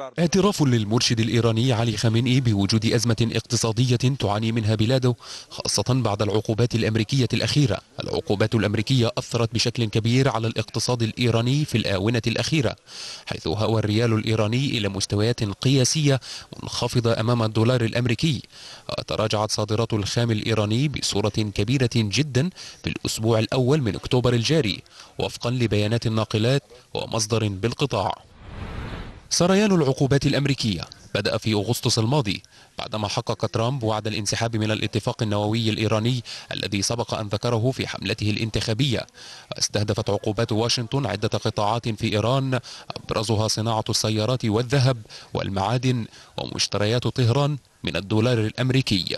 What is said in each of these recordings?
اعتراف للمرشد الإيراني علي خامنئي بوجود أزمة اقتصادية تعاني منها بلاده خاصة بعد العقوبات الأمريكية الأخيرة العقوبات الأمريكية أثرت بشكل كبير على الاقتصاد الإيراني في الآونة الأخيرة حيث هوى الريال الإيراني إلى مستويات قياسية منخفضة أمام الدولار الأمريكي تراجعت صادرات الخام الإيراني بصورة كبيرة جدا في الأسبوع الأول من أكتوبر الجاري وفقا لبيانات الناقلات ومصدر بالقطاع سريان العقوبات الأمريكية بدأ في أغسطس الماضي بعدما حقق ترامب وعد الانسحاب من الاتفاق النووي الإيراني الذي سبق أن ذكره في حملته الانتخابية استهدفت عقوبات واشنطن عدة قطاعات في إيران أبرزها صناعة السيارات والذهب والمعادن ومشتريات طهران من الدولار الأمريكي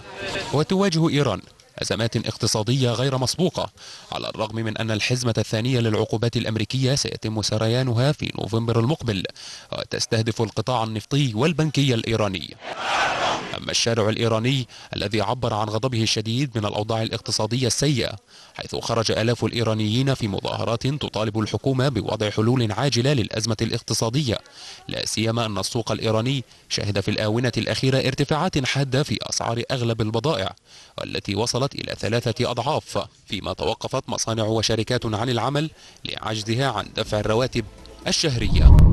وتواجه إيران أزمات اقتصادية غير مسبوقة على الرغم من أن الحزمة الثانية للعقوبات الأمريكية سيتم سريانها في نوفمبر المقبل وتستهدف القطاع النفطي والبنكي الإيراني أما الشارع الإيراني الذي عبر عن غضبه الشديد من الأوضاع الاقتصادية السيئة حيث خرج آلاف الإيرانيين في مظاهرات تطالب الحكومة بوضع حلول عاجلة للأزمة الاقتصادية لا سيما أن السوق الإيراني شهد في الآونة الأخيرة ارتفاعات حادة في أسعار أغلب البضائع والتي وصلت إلى ثلاثة أضعاف فيما توقفت مصانع وشركات عن العمل لعجزها عن دفع الرواتب الشهريه